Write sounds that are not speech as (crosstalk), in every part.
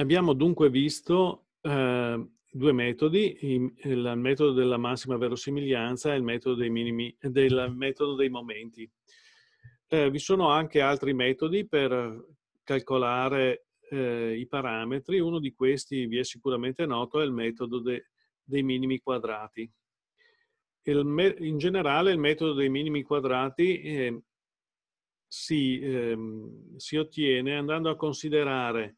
Abbiamo dunque visto eh, due metodi, il, il, metodo della massima verosimiglianza e il metodo dei, minimi, del, metodo dei momenti. Eh, vi sono anche altri metodi per calcolare eh, i parametri, uno di questi vi è sicuramente noto, è il metodo de, dei minimi quadrati. Il, in generale il metodo dei minimi quadrati eh, si, ehm, si ottiene andando a considerare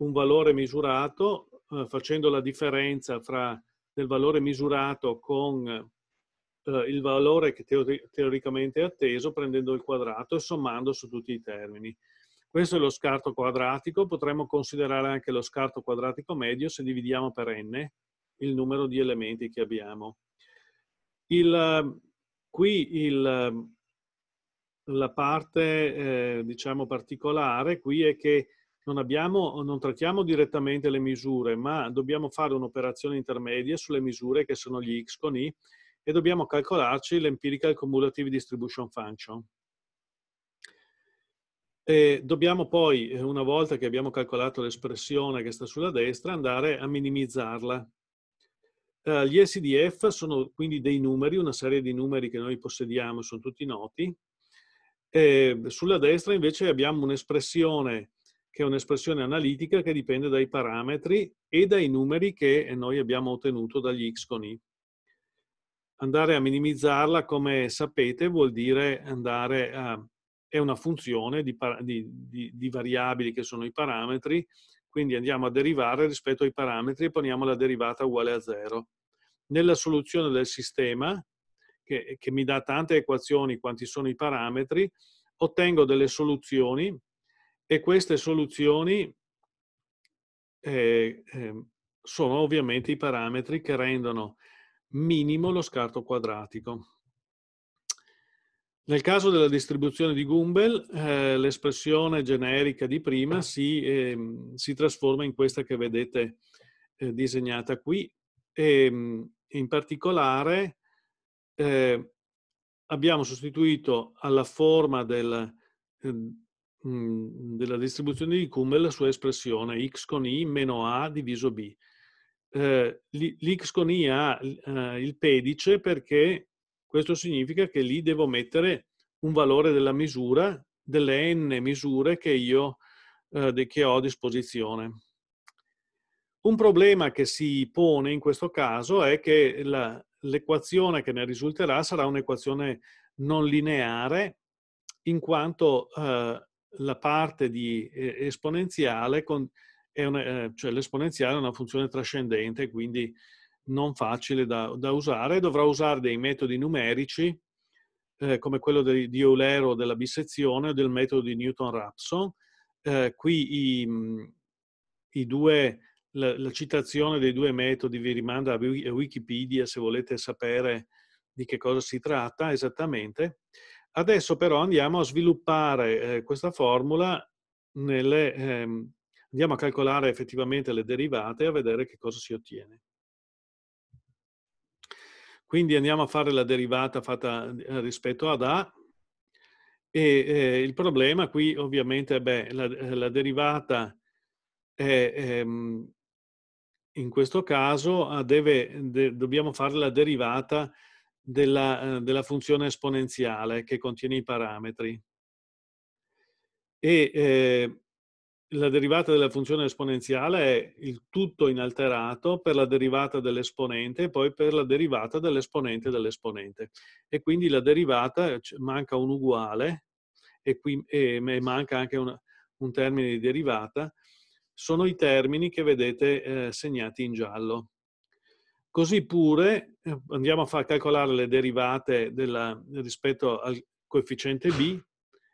un valore misurato eh, facendo la differenza fra del valore misurato con eh, il valore che teori teoricamente è atteso prendendo il quadrato e sommando su tutti i termini. Questo è lo scarto quadratico, potremmo considerare anche lo scarto quadratico medio se dividiamo per n il numero di elementi che abbiamo. Il, qui il, la parte eh, diciamo particolare qui è che non, abbiamo, non trattiamo direttamente le misure, ma dobbiamo fare un'operazione intermedia sulle misure che sono gli X con I e dobbiamo calcolarci l'empirical cumulative distribution function. E dobbiamo poi, una volta che abbiamo calcolato l'espressione che sta sulla destra, andare a minimizzarla. Eh, gli SDF sono quindi dei numeri, una serie di numeri che noi possediamo, sono tutti noti. E sulla destra invece abbiamo un'espressione che è un'espressione analitica che dipende dai parametri e dai numeri che noi abbiamo ottenuto dagli x con i. Andare a minimizzarla, come sapete, vuol dire andare a... è una funzione di, di, di, di variabili che sono i parametri, quindi andiamo a derivare rispetto ai parametri e poniamo la derivata uguale a zero. Nella soluzione del sistema, che, che mi dà tante equazioni quanti sono i parametri, ottengo delle soluzioni e queste soluzioni eh, eh, sono ovviamente i parametri che rendono minimo lo scarto quadratico. Nel caso della distribuzione di Gumbel, eh, l'espressione generica di prima si, eh, si, trasforma in questa che vedete eh, disegnata qui. E, ehm, in particolare eh, abbiamo sostituito alla forma del, ehm, Mhmm, della distribuzione di Kuhn la sua espressione x con i meno a diviso b. Eh, L'x con i ha eh, il pedice perché questo significa che lì devo mettere un valore della misura, delle n misure che io eh, che ho a disposizione. Un problema che si pone in questo caso è che l'equazione che ne risulterà sarà un'equazione non lineare in quanto eh, la parte di eh, esponenziale, una, eh, cioè l'esponenziale è una funzione trascendente, quindi non facile da, da usare. Dovrà usare dei metodi numerici, eh, come quello di, di Eulero della bisezione o del metodo di Newton-Raphson. Eh, qui i, mm, i due, la, la, citazione dei due metodi vi rimanda a Wikipedia se volete sapere di che cosa si tratta esattamente. Adesso però andiamo a sviluppare eh, questa formula, nelle, ehm, andiamo a calcolare effettivamente le derivate e a vedere che cosa si ottiene. Quindi andiamo a fare la derivata fatta eh, rispetto ad A e eh, il problema qui ovviamente è la, eh, la derivata è, ehm, in questo caso ah, deve, de, dobbiamo fare la derivata della, eh, della funzione esponenziale che contiene i parametri. E eh, la derivata della funzione esponenziale è il tutto inalterato per la derivata dell'esponente e poi per la derivata dell'esponente dell'esponente. E quindi la derivata eh, manca un uguale e, qui, e manca anche un, un, termine di derivata. Sono i termini che vedete eh, segnati in giallo. Così pure eh, andiamo a far calcolare le derivate della, rispetto al coefficiente b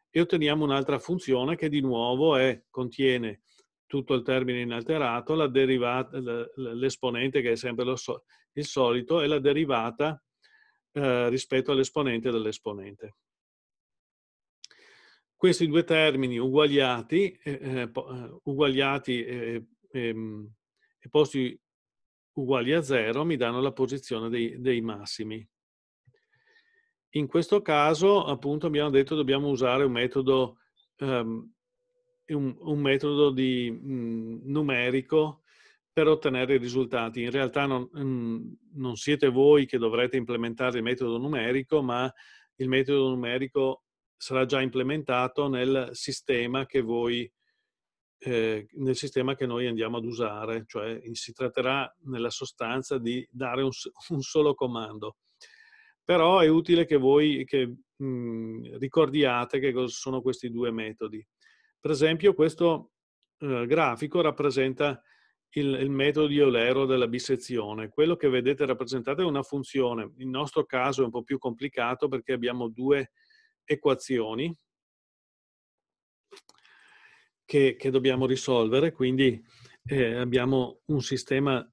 e otteniamo un'altra funzione che di nuovo è, contiene tutto il termine inalterato, l'esponente che è sempre so, il solito e la derivata eh, rispetto all'esponente dell'esponente. Questi due termini uguagliati, eh, eh, eh uguagliati e, e, ehm, e posti uguali a 0 mi danno la posizione dei, dei massimi. In questo caso, appunto, abbiamo detto dobbiamo usare un metodo, um, un, un metodo di, mh, mm, numerico per ottenere i risultati. In realtà non, mh, mm, non, siete voi che dovrete implementare il metodo numerico, ma il metodo numerico sarà già implementato nel sistema che voi eh, nel sistema che noi andiamo ad usare, cioè si tratterà nella sostanza di dare un, (laughs) un solo comando. Però è utile che voi che, mh, mm, ricordiate che sono questi due metodi. Per esempio questo eh, grafico rappresenta il, il, metodo di Eulero della bisezione. Quello che vedete rappresentato è una funzione. Il nostro caso è un po' più complicato perché abbiamo due equazioni che, che dobbiamo risolvere, quindi eh, abbiamo un sistema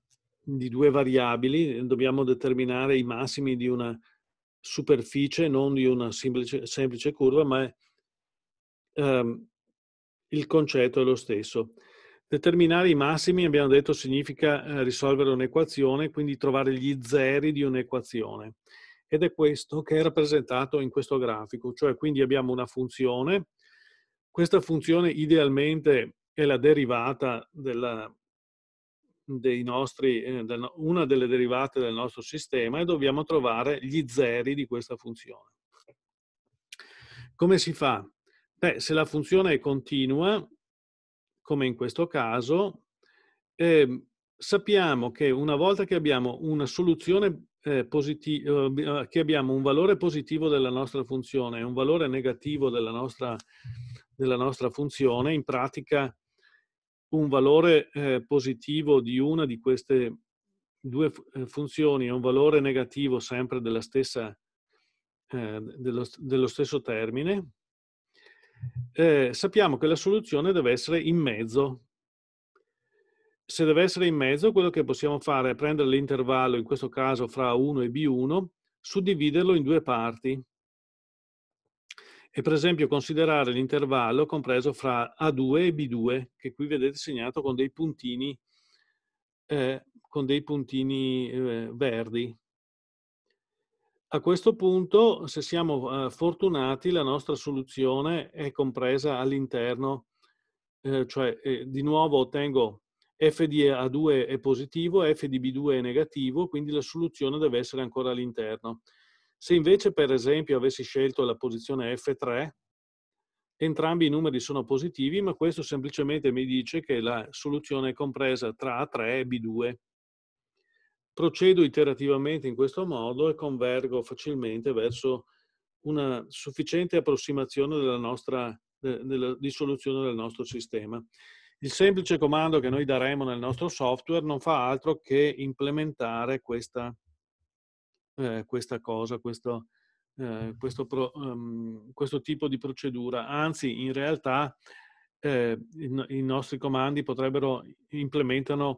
di due variabili, dobbiamo determinare i massimi di una superficie, non di una semplice, semplice curva, ma ehm, il concetto è lo stesso. Determinare i massimi, abbiamo detto, significa eh, risolvere un'equazione, quindi trovare gli zeri di un'equazione. Ed è questo che è rappresentato in questo grafico, cioè quindi abbiamo una funzione questa funzione idealmente è la derivata della, dei nostri, eh, del, una delle derivate del nostro sistema e dobbiamo trovare gli zeri di questa funzione. Come si fa? Beh, se la funzione è continua, come in questo caso, eh, sappiamo che una volta che abbiamo una soluzione eh, positiva, ehm, eh, che abbiamo un valore positivo della nostra funzione e un valore negativo della nostra della nostra funzione, in pratica un valore eh, positivo di una di queste due eh, funzioni e un valore negativo sempre della stessa, eh, dello, dello, stesso termine, eh, sappiamo che la soluzione deve essere in mezzo. Se deve essere in mezzo, quello che possiamo fare è prendere l'intervallo, in questo caso fra 1 e b1, suddividerlo in due parti e per esempio considerare l'intervallo compreso fra A2 e B2, che qui vedete segnato con dei puntini, eh, con dei puntini eh, verdi. A questo punto, se siamo eh, fortunati, la nostra soluzione è compresa all'interno, eh, cioè eh, di nuovo ottengo f di A2 è positivo, f di B2 è negativo, quindi la soluzione deve essere ancora all'interno. Se invece per esempio avessi scelto la posizione F3, entrambi i numeri sono positivi, ma questo semplicemente mi dice che la soluzione è compresa tra A3 e B2. Procedo iterativamente in questo modo e convergo facilmente verso una sufficiente approssimazione della nostra, della, di soluzione del nostro sistema. Il semplice comando che noi daremo nel nostro software non fa altro che implementare questa eh, questa cosa, questo, eh, mm. questo, pro, um, questo, tipo di procedura. Anzi, in realtà eh, i, i, nostri comandi potrebbero implementare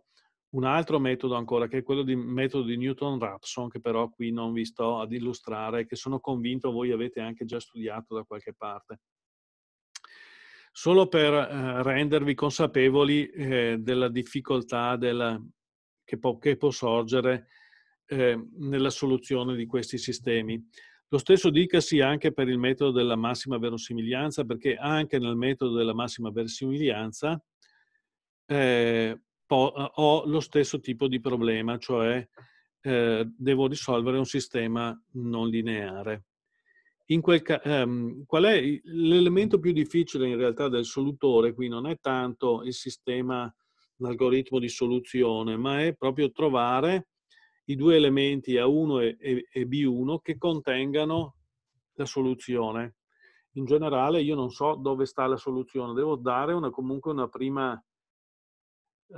un altro metodo ancora, che è quello di metodo di Newton-Raphson, che però qui non vi sto ad illustrare, che sono convinto voi avete anche già studiato da qualche parte. Solo per eh, rendervi consapevoli eh, della difficoltà della, che, può, che, può, sorgere eh, nella soluzione di questi sistemi. Lo stesso dicasi anche per il metodo della massima verosimiglianza, perché anche nel metodo della massima verosimiglianza eh, ho lo stesso tipo di problema, cioè eh, devo risolvere un sistema non lineare. Ca- ehm, qual è l'elemento più difficile in realtà del solutore? Qui non è tanto il sistema, l'algoritmo di soluzione, ma è proprio trovare i due elementi A1 e, B1 che contengano la soluzione. In generale io non so dove sta la soluzione, devo dare una, comunque una prima,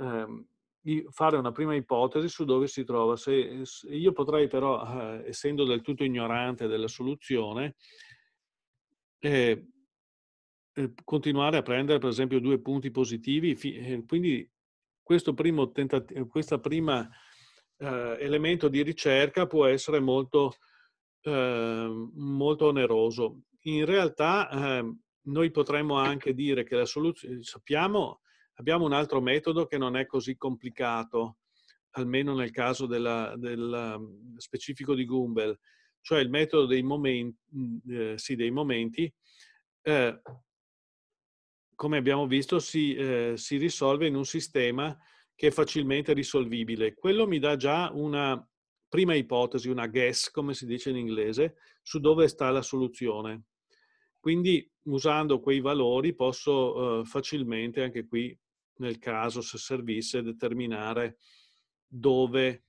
eh, fare una prima ipotesi su dove si trova. Se, se io potrei però, eh, essendo del tutto ignorante della soluzione, eh, eh continuare a prendere per esempio due punti positivi, eh, quindi primo eh, questa prima eh, elemento di ricerca può essere molto, eh, molto oneroso. In realtà eh, noi potremmo anche dire che la soluzione, sappiamo, abbiamo un altro metodo che non è così complicato, almeno nel caso della, del ehm, specifico di Gumbel, cioè il metodo dei momenti, eh, sì, dei momenti eh, come abbiamo visto, si, eh, si, risolve in un sistema che è facilmente risolvibile. Quello mi dà già una prima ipotesi, una guess, come si dice in inglese, su dove sta la soluzione. Quindi usando quei valori posso eh, facilmente, anche qui nel caso se servisse, determinare dove,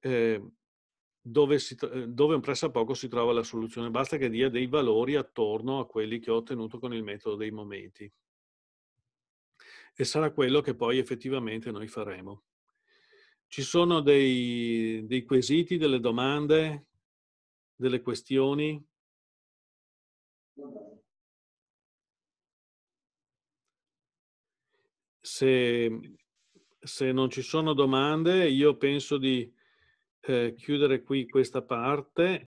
eh, dove, si, eh, dove un pressappoco si trova la soluzione. Basta che dia dei valori attorno a quelli che ho ottenuto con il metodo dei momenti e sarà quello che poi effettivamente noi faremo. Ci sono dei, dei quesiti, delle domande, delle questioni? Se, se, non ci sono domande, io penso di eh, chiudere qui questa parte.